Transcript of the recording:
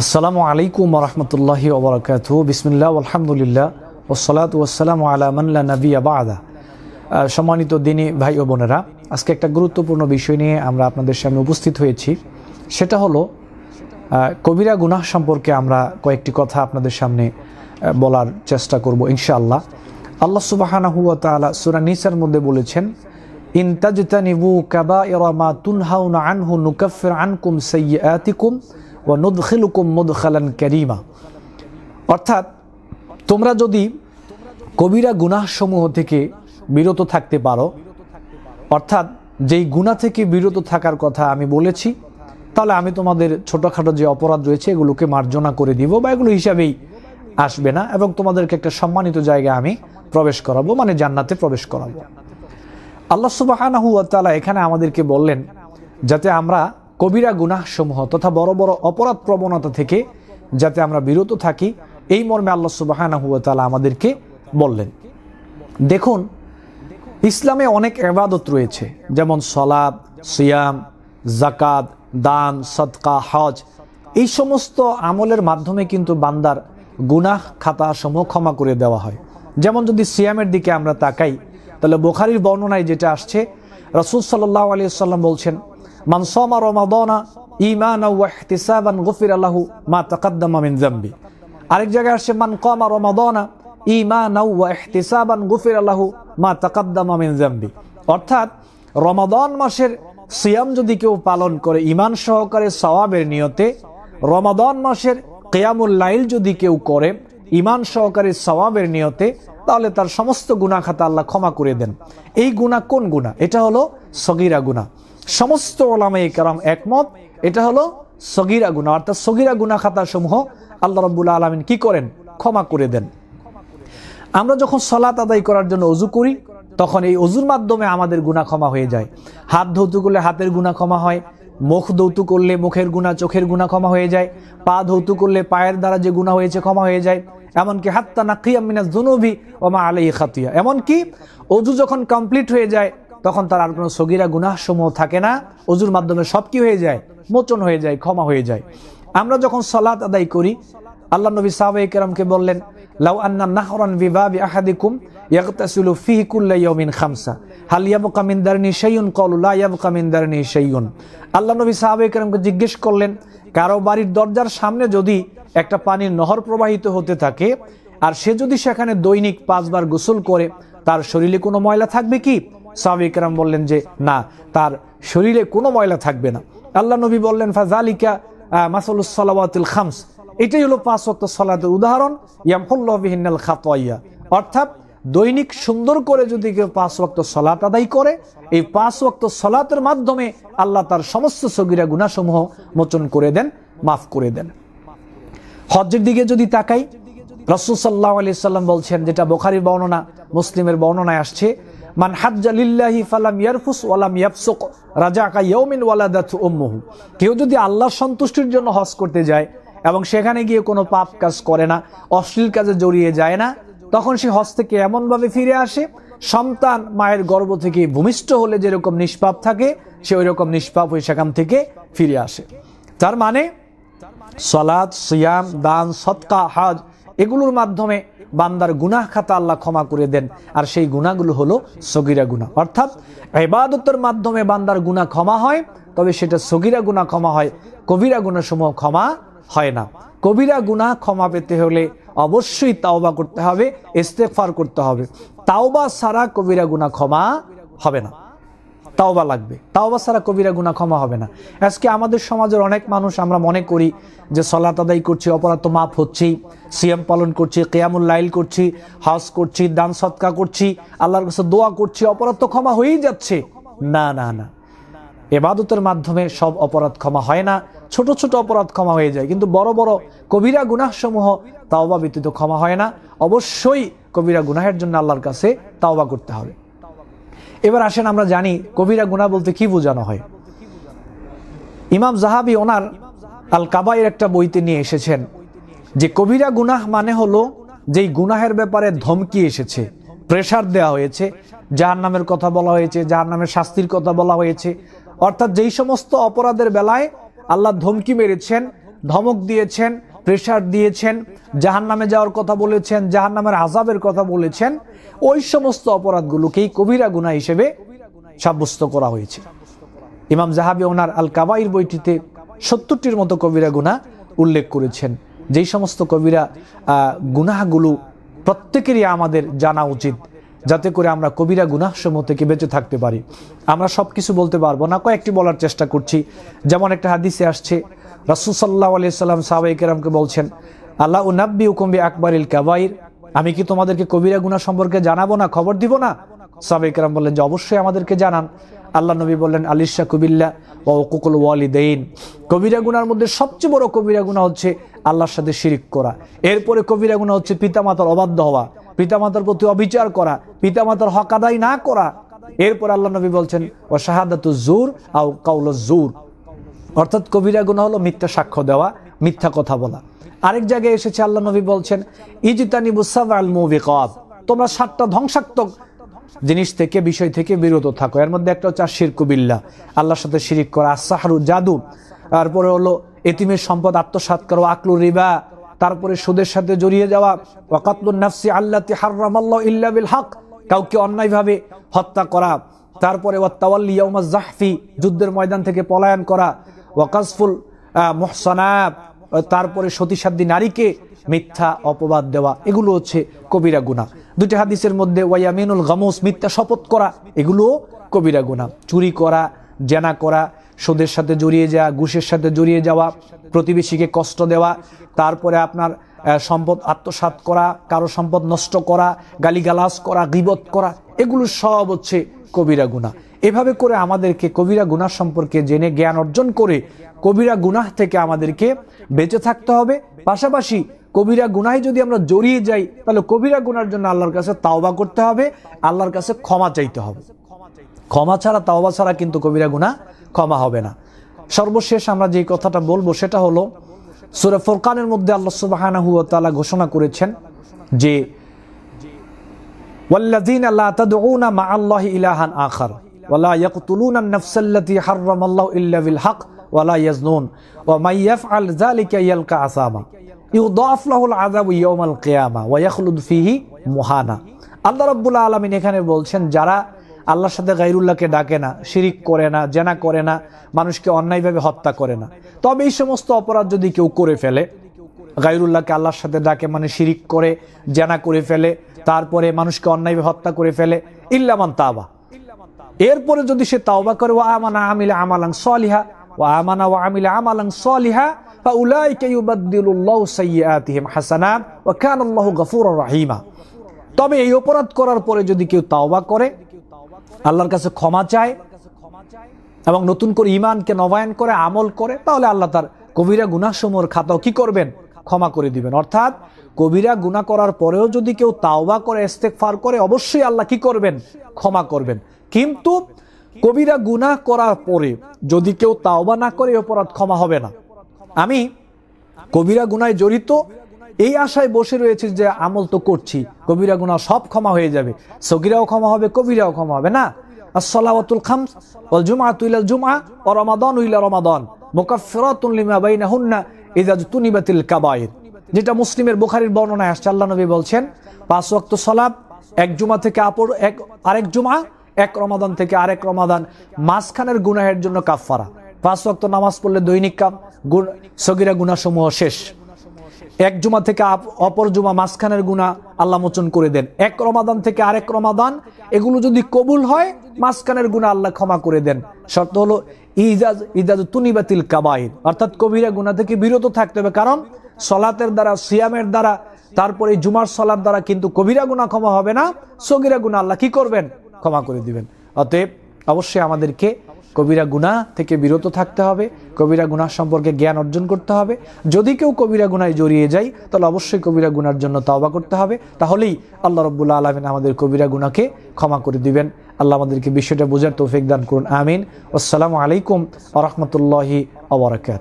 আসসালামু আলাইকুম রহমতুল্লাহি ওবরাকাত বিসমিল্লা আলহামদুলিল্লাহ ওসলাত ওসালাম আলামান্লা নবী আবাদা সম্মানিত দিনী ভাই ও বোনেরা আজকে একটা গুরুত্বপূর্ণ বিষয় নিয়ে আমরা আপনাদের সামনে উপস্থিত হয়েছি সেটা হলো কবিরা গুনাহ সম্পর্কে আমরা কয়েকটি কথা আপনাদের সামনে বলার চেষ্টা করব ইনশাআল্লাহ আল্লাহ সুবাহানাহুয়া তালা সুরা নিসার মধ্যে বলেছেন ইনতাজতানিবু কাবা ইরামা তুনহাউনা আনহু নুকাফির আনকুম সাইয়াতিকুম ও নুদখিলুকুম মুদখালান ক্যারিমা অর্থাৎ তোমরা যদি কবিরা গুনাহসমূহ থেকে বিরত থাকতে পারো অর্থাৎ যেই গুণা থেকে বিরত থাকার কথা আমি বলেছি তাহলে আমি তোমাদের ছোটোখাটো যে অপরাধ রয়েছে এগুলোকে মার্জনা করে দিব বা এগুলো হিসাবেই আসবে না এবং তোমাদেরকে একটা সম্মানিত জায়গায় আমি প্রবেশ করাবো মানে জান্নাতে প্রবেশ করাবো আল্লাহ সুবাহানা এখানে আমাদেরকে বললেন যাতে আমরা কবিরা গুনাহসমূহ তথা বড় বড় অপরাধ প্রবণতা থেকে যাতে আমরা বিরত থাকি এই মর্মে আল্লাহ সুবাহানা তালা আমাদেরকে বললেন দেখুন ইসলামে অনেক এবাদত রয়েছে যেমন সলাদ সিয়াম জাকাত দান সৎকা হজ এই সমস্ত আমলের মাধ্যমে কিন্তু বান্দার গুনাহ খাতা সমূহ ক্ষমা করে দেওয়া হয় যেমন যদি সিয়ামের দিকে আমরা তাকাই তাহলে বোখারির বর্ণনায় যেটা আসছে রসুল সাল্লাহ আলিয়া সাল্লাম বলছেন মানসমা রমাদনা ইমান ওয়াহতিসাবান গফির আল্লাহু মা তাকাদ্দামা মিন জাম্বি আরেক জায়গায় আসছে মান কমা রমাদনা ইমান ইহতিসাবান গফির আল্লাহ মা তাকাদ্দামা মিন জাম্বি অর্থাৎ রমাদন মাসের সিয়াম যদি কেউ পালন করে ইমান সহকারে সওয়াবের নিয়তে রমাদন মাসের কিয়ামুল লাইল যদি কেউ করে ইমান সহকারে সওয়াবের নিয়তে তাহলে তার সমস্ত গুণা খাতা আল্লাহ ক্ষমা করে দেন এই গুণা কোন গুণা এটা হলো সগিরা গুণা সমস্ত ওলামাই কারাম একমত এটা হলো সগিরা গুণা অর্থাৎ সগিরা গুণা খাতা সমূহ আল্লাহ রব্বুল্লা আলমিন কি করেন ক্ষমা করে দেন আমরা যখন সলাত আদায় করার জন্য অজু করি তখন এই অজুর মাধ্যমে আমাদের গুণা ক্ষমা হয়ে যায় হাত ধৌতু করলে হাতের গুণা ক্ষমা হয় মুখ দৌতু করলে মুখের গুণা চোখের গুণা ক্ষমা হয়ে যায় পা ধৌতু করলে পায়ের দ্বারা যে গুণা হয়েছে ক্ষমা হয়ে যায় এমনকি হাত্তা নাকিয়া মিনাজ দুনবি ওমা আলাই খাতিয়া এমনকি অজু যখন কমপ্লিট হয়ে যায় তখন তার আর কোনো সগিরা গুনাহসমূহ থাকে না অজুর মাধ্যমে সব কি হয়ে যায় মোচন হয়ে যায় ক্ষমা হয়ে যায় আমরা যখন সলাৎ আদায় করি আল্লাহ নবী সাহাবে কেরামকে বললেন লাউ আন্না নাহরান বিবাবি আহাদিকুম ইয়াগতাসিলু ফিহি কুল্লা ইয়াউমিন খামসা হালিয়াবু ইয়াবকা মিন দারনি শাইউন ক্বালু লা আল্লাহ নবী সাহাবে কেরামকে জিজ্ঞেস করলেন কারো বাড়ির দরজার সামনে যদি একটা পানির নহর প্রবাহিত হতে থাকে আর সে যদি সেখানে দৈনিক পাঁচবার গোসল করে তার শরীরে কোনো ময়লা থাকবে কি ইকরাম বললেন যে না তার শরীরে কোনো ময়লা থাকবে না আল্লাহ নবী বললেন ফাজালিকা মাসলুসাল্লাতুল খামস এটাই হলো পাঁচ অত্ত সলাতের উদাহরণ ইয়ামফুল্লাহিনাল খাতোয়াইয়া অর্থাৎ দৈনিক সুন্দর করে যদি কেউ পাঁচ ওয়াক্ত সলাত আদায় করে এই পাঁচ ওয়াক্ত সলাতের মাধ্যমে আল্লাহ তার সমস্ত সগিরা গুণাসমূহ মোচন করে দেন মাফ করে দেন হজ্জের দিকে যদি তাকাই রসুল সাল্লাহ আলি সাল্লাম বলছেন যেটা বোখারির বর্ণনা মুসলিমের বর্ণনায় আসছে মান হাজ্জালিল্লাহি ফালাম ইয়ারফুস ওয়ালাম ইয়াফসুক রাজাকা ইয়ৌমিন ওয়ালাদাত উম্মহু কেউ যদি আল্লাহর সন্তুষ্টির জন্য হজ করতে যায় এবং সেখানে গিয়ে কোনো পাপ কাজ করে না অশ্লীল কাজে জড়িয়ে যায় না তখন সে হজ থেকে এমনভাবে ফিরে আসে সন্তান মায়ের গর্ব থেকে ভূমিষ্ঠ হলে যেরকম নিষ্পাপ থাকে সে ওই রকম নিষ্পাপ হয়ে সেখান থেকে ফিরে আসে তার মানে সলাদ সিয়াম দান সৎকা হাজ এগুলোর মাধ্যমে বান্দার গুনাহ খাতা আল্লাহ ক্ষমা করে দেন আর সেই গুণাগুলো হলো সগিরা গুণা অর্থাৎ এবাদতের মাধ্যমে বান্দার গুণা ক্ষমা হয় তবে সেটা সগিরা গুণা ক্ষমা হয় কবিরা সমূহ ক্ষমা হয় না কবিরা গুণা ক্ষমা পেতে হলে অবশ্যই তাওবা করতে হবে ইস্তেফার করতে হবে তাওবা সারা কবিরা গুণা ক্ষমা হবে না তাওবা লাগবে তাওবা ছাড়া কবিরা গুণা ক্ষমা হবে না আজকে আমাদের সমাজের অনেক মানুষ আমরা মনে করি যে সলাত আদায় করছি অপরাধ তো মাফ হচ্ছি সিএম পালন করছি কেয়ামুল লাইল করছি হাউস করছি দান সৎকা করছি আল্লাহর কাছে দোয়া করছি অপরাধ তো ক্ষমা হয়েই যাচ্ছে না না না এবাদতের মাধ্যমে সব অপরাধ ক্ষমা হয় না ছোট ছোট অপরাধ ক্ষমা হয়ে যায় কিন্তু বড় বড় কবিরা সমূহ তাওবা ব্যতীত ক্ষমা হয় না অবশ্যই কবিরা গুনাহের জন্য আল্লাহর কাছে তাওবা করতে হবে এবার আসেন আমরা জানি কবিরা গুণা বলতে কি বোঝানো হয় ইমাম জাহাবি ওনার আল কাবাইয়ের একটা বইতে নিয়ে এসেছেন যে কবিরা গুনাহ মানে হলো যেই গুনাহের ব্যাপারে ধমকি এসেছে প্রেশার দেওয়া হয়েছে যাহার নামের কথা বলা হয়েছে যাহার নামের শাস্তির কথা বলা হয়েছে অর্থাৎ যেই সমস্ত অপরাধের বেলায় আল্লাহ ধমকি মেরেছেন ধমক দিয়েছেন প্রেশার দিয়েছেন জাহান নামে যাওয়ার কথা বলেছেন জাহান নামের আজাবের কথা বলেছেন ওই সমস্ত অপরাধগুলোকেই কবিরা গুণা হিসেবে সাব্যস্ত করা হয়েছে ইমাম জাহাবি ওনার আল কাবাইর বইটিতে সত্তরটির মতো কবিরা গুণা উল্লেখ করেছেন যেই সমস্ত কবিরা গুনাহগুলো প্রত্যেকেরই আমাদের জানা উচিত যাতে করে আমরা কবিরা সম থেকে বেঁচে থাকতে পারি আমরা সব কিছু বলতে পারবো না কয়েকটি বলার চেষ্টা করছি যেমন একটা হাদিসে আসছে রাসুল সাল্লাহ আলি সাল্লাম সাহাবাইকেরামকে বলছেন আল্লাহ উনাব্বি উকুম্বি আকবর ইল কাবাইর আমি কি তোমাদেরকে কবিরা গুনা সম্পর্কে জানাবো না খবর দিব না সাহাবাইকেরাম বললেন যে অবশ্যই আমাদেরকে জানান আল্লাহ নবী বললেন আলিশা কবিল্লা ও কুকুল ওয়ালিদেইন কবিরা গুনার মধ্যে সবচেয়ে বড় কবিরা গুণা হচ্ছে আল্লাহর সাথে শিরিক করা এরপরে কবিরা গুণা হচ্ছে পিতামাতার অবাধ্য হওয়া পিতামাতার প্রতি অবিচার করা পিতামাতার হক আদায় না করা এরপর আল্লাহ নবী বলছেন ও শাহাদাতু জুর আও কাউল জুর অর্থাৎ কবিরা গুণা হলো মিথ্যা সাক্ষ্য দেওয়া মিথ্যা কথা বলা আরেক জায়গায় এসেছে আল্লাহ নবী বলছেন ইজিতানি বুসাব আল মুবিকব তোমরা সাতটা ধ্বংসাত্মক জিনিস থেকে বিষয় থেকে বিরত থাকো এর মধ্যে একটা হচ্ছে শির কুবিল্লা আল্লাহর সাথে শিরিক করা আসাহারু জাদু তারপরে হলো এতিমের সম্পদ আত্মসাত করো আকলু রিবা তারপরে সুদের সাথে জড়িয়ে যাওয়া ওয়াকাতুল নাফসি আল্লাহ হারাম আল্লাহ ইল্লা বিল হক কাউকে অন্যায়ভাবে হত্যা করা তারপরে ওয়াত্তাওয়াল্লি ইয়ামা জাহফি যুদ্ধের ময়দান থেকে পলায়ন করা ওয়াকাসফুল মোহসনাব তারপরে সতীসাধ্যী নারীকে মিথ্যা অপবাদ দেওয়া এগুলো হচ্ছে কবিরা গুণা দুটি হাদিসের মধ্যে ওয়াইয়ামিনুল গামুস মিথ্যা শপথ করা এগুলোও কবিরা গুণা চুরি করা জেনা করা সুদের সাথে জড়িয়ে যাওয়া ঘুষের সাথে জড়িয়ে যাওয়া প্রতিবেশীকে কষ্ট দেওয়া তারপরে আপনার সম্পদ আত্মসাত করা কারো সম্পদ নষ্ট করা গালিগালাজ করা গিবত করা এগুলো সব হচ্ছে কবিরা গুণা এভাবে করে আমাদেরকে কবিরা গুণা সম্পর্কে জেনে জ্ঞান অর্জন করে কবিরা গুনাহ থেকে আমাদেরকে বেঁচে থাকতে হবে পাশাপাশি কবিরা গুনাহে যদি আমরা জড়িয়ে যাই তাহলে কবিরা গুনার জন্য আল্লাহর কাছে তাওবা করতে হবে আল্লাহর কাছে ক্ষমা চাইতে হবে ক্ষমা ছাড়া তাওবা ছাড়া কিন্তু কবিরা গুণা ক্ষমা হবে না সর্বশেষ আমরা যে কথাটা বলবো সেটা হলো সুরে ফোরকানের মধ্যে আল্লাহ সুবাহানা হুয়া তালা ঘোষণা করেছেন যে والذين لا تدعون مع الله إلها آخر ولا يقتلون النفس التي حرم الله إلا بالحق ولا يزنون ومن يفعل ذلك يلقى عصاما ইউদাফ লাহুল আযাব ইয়াউমাল কিয়ামা ওয়া ইয়াখলুদ ফিহি মুহানা আল্লাহ রাব্বুল আলামিন এখানে বলছেন যারা আল্লাহর সাথে গাইরুল্লাহকে ডাকে না শিরিক করে না জেনা করে না মানুষকে অন্যায়ভাবে হত্যা করে না তবে এই সমস্ত অপরাধ যদি কেউ করে ফেলে গাইরুল্লাহকে আল্লাহর সাথে ডাকে মানে শিরিক করে জেনা করে ফেলে তারপরে মানুষকে অন্যায়ভাবে হত্যা করে ফেলে ইল্লামান তাবা এরপরে যদি সে তাওবা করে ও আমানা আমিলা আমালাং সলিহা ও আমানা ও আমিলা আমালাং সলিহা বা ও রাহিমা তবে এই অপরাধ করার পরে যদি কেউ তাওবা করে আল্লাহর কাছে ক্ষমা চায় এবং নতুন করে ইমানকে নবায়ন করে আমল করে তাহলে আল্লাহ তার কবিরা গুনাসমূহর খাতাও কি করবেন ক্ষমা করে দিবেন অর্থাৎ কবিরা গুণা করার পরেও যদি কেউ তাওবা করে ইস্তেকফার করে অবশ্যই আল্লাহ কি করবেন ক্ষমা করবেন কিন্তু কবিরা গুণা করার পরে যদি কেউ তাওবা না করে অপরাধ ক্ষমা হবে না আমি কবিরা গুনায় জড়িত এই আশায় বসে রয়েছে যে আমল তো করছি কবিরা গুণা সব ক্ষমা হয়ে যাবে সগিরাও ক্ষমা হবে কবিরাও ক্ষমা হবে না আসসালাওয়াতুল খামস ওয়াল জুমআতুল জুমআ ওয়া রমাদান ইলা রমাদান মুকাফফিরাতুন লিমা বাইনাহুন্না ইযা জুতুনিবাতিল কাবায়ির যেটা মুসলিমের বুখারীর বর্ণনায় আসছে আল্লাহ নবী বলছেন পাঁচ ওয়াক্ত সালাত এক জুমা থেকে আপর এক আরেক জুমা এক রমাদান থেকে আরেক রমাদান মাঝখানের গুনাহের জন্য কাফফারা পাঁচ ওয়াক্ত নামাজ পড়লে দৈনিক কাপ গুণ সগিরা গুনাসমূহ শেষ এক জুমা থেকে অপর জুমা মাঝখানের গুণা আল্লাহ মোচন করে দেন এক রমাদান থেকে আরেক রমাদান এগুলো যদি কবুল হয় মাঝখানের গুণা আল্লাহ ক্ষমা করে দেন শর্ত হলো ইজাজ ইজাজ তুনিবাতিল কাবাইর অর্থাৎ কবিরা গুণা থেকে বিরত থাকতে হবে কারণ সলাতের দ্বারা সিয়ামের দ্বারা তারপরে জুমার সলাত দ্বারা কিন্তু কবিরা গুণা ক্ষমা হবে না সগিরা গুণা আল্লাহ কি করবেন ক্ষমা করে দিবেন অতএব অবশ্যই আমাদেরকে কবিরা গুণা থেকে বিরত থাকতে হবে কবিরা গুণার সম্পর্কে জ্ঞান অর্জন করতে হবে যদি কেউ কবিরা গুণায় জড়িয়ে যায় তাহলে অবশ্যই কবিরা গুণার জন্য তাওবা করতে হবে তাহলেই আল্লাহ রব্বুল্লা আলমিন আমাদের কবিরা গুণাকে ক্ষমা করে দিবেন আল্লাহ আমাদেরকে বিষয়টা বোঝার তৌফিক দান করুন আমিন আসসালামু আলাইকুম আ রহমতুল্লাহি